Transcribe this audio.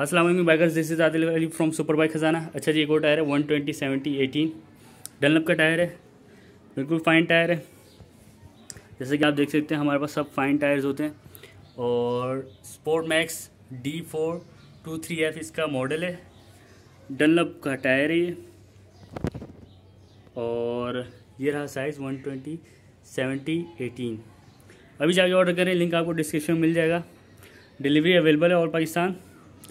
Aslam bikers this is Adil Ali from super bike Khazana अच्छा जी एक और टायर है one twenty seventy eighteen Dunlop का टायर है बिल्कुल फाइन टायर है जैसे कि आप देख सकते हैं हमारे पास सब फाइन टायर्स होते हैं और sport max D four two three F इसका मॉडल है डनलप का टायर है ये और ये रहा size one twenty seventy eighteen अभी जाके ऑर्डर करें लिंक आपको डिस्क्रिप्शन में मिल जाएगा डिलीवरी अवेलेबल है ऑल पाकिस्तान